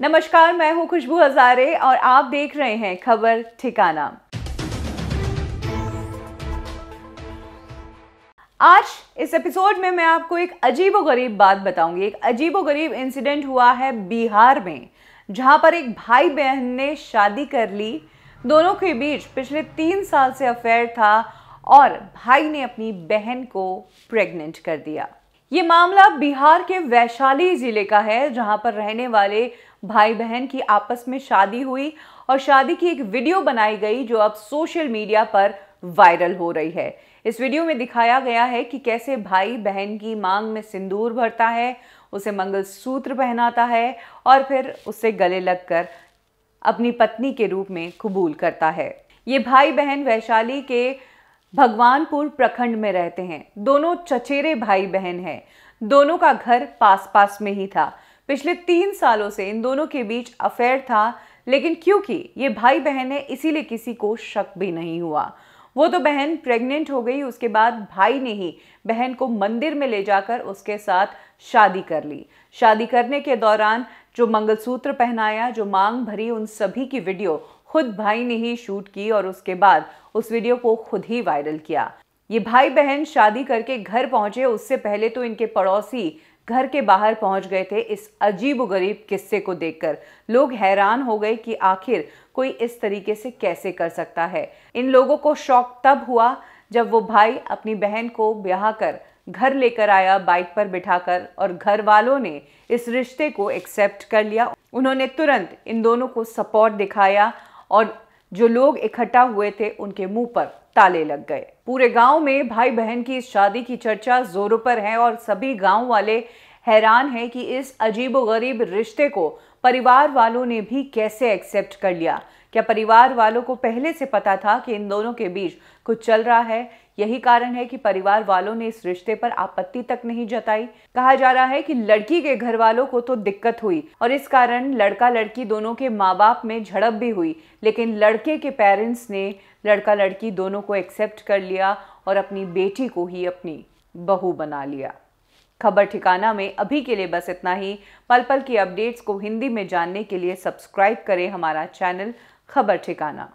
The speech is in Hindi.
नमस्कार मैं हूं खुशबू हजारे और आप देख रहे हैं खबर ठिकाना आज इस एपिसोड में मैं आपको एक अजीबोगरीब बात बताऊंगी एक अजीबोगरीब इंसिडेंट हुआ है बिहार में जहां पर एक भाई बहन ने शादी कर ली दोनों के बीच पिछले तीन साल से अफेयर था और भाई ने अपनी बहन को प्रेग्नेंट कर दिया ये मामला बिहार के वैशाली जिले का है जहां पर रहने वाले भाई बहन की आपस में शादी हुई और शादी की एक वीडियो बनाई गई जो अब सोशल मीडिया पर वायरल हो रही है इस वीडियो में दिखाया गया है कि कैसे भाई बहन की मांग में सिंदूर भरता है उसे मंगलसूत्र पहनाता है और फिर उसे गले लगकर अपनी पत्नी के रूप में कबूल करता है ये भाई बहन वैशाली के भगवानपुर प्रखंड में रहते हैं दोनों चचेरे भाई बहन हैं दोनों का घर पास पास में ही था पिछले तीन सालों से इन दोनों के बीच अफेयर था लेकिन क्योंकि ये भाई बहन है इसीलिए किसी को शक भी नहीं हुआ वो तो बहन प्रेग्नेंट हो गई उसके बाद भाई ने ही बहन को मंदिर में ले जाकर उसके साथ शादी कर ली शादी करने के दौरान जो मंगलसूत्र पहनाया जो मांग भरी उन सभी की वीडियो खुद भाई ने ही शूट की और उसके बाद उस वीडियो को खुद ही वायरल किया ये भाई बहन शादी करके घर पहुंचे उससे पहले तो इनके पड़ोसी घर के बाहर पहुंच गए थे इस अजीब गरीब किस्से को देखकर लोग हैरान हो गए कि आखिर कोई इस तरीके से कैसे कर सकता है इन लोगों को शौक तब हुआ जब वो भाई अपनी बहन को ब्याह कर घर लेकर आया बाइक पर बिठाकर और घर वालों ने इस रिश्ते को एक्सेप्ट कर लिया उन्होंने तुरंत इन दोनों को सपोर्ट दिखाया और जो लोग इकट्ठा हुए थे उनके मुंह पर ताले लग गए पूरे गांव में भाई बहन की इस शादी की चर्चा जोरों पर है और सभी गांव वाले हैरान है कि इस अजीब गरीब रिश्ते को परिवार वालों ने भी कैसे एक्सेप्ट कर लिया क्या परिवार वालों को पहले से पता था कि इन दोनों के बीच कुछ चल रहा है यही कारण है कि परिवार वालों ने इस रिश्ते पर आपत्ति तक नहीं जताई कहा जा रहा है कि लड़की के घर वालों को तो दिक्कत हुई और इस कारण लड़का लड़की दोनों के माँ बाप में झड़प भी हुई लेकिन लड़के के पेरेंट्स ने लड़का लड़की दोनों को एक्सेप्ट कर लिया और अपनी बेटी को ही अपनी बहू बना लिया खबर ठिकाना में अभी के लिए बस इतना ही पल पल की अपडेट्स को हिंदी में जानने के लिए सब्सक्राइब करें हमारा चैनल खबर ठिकाना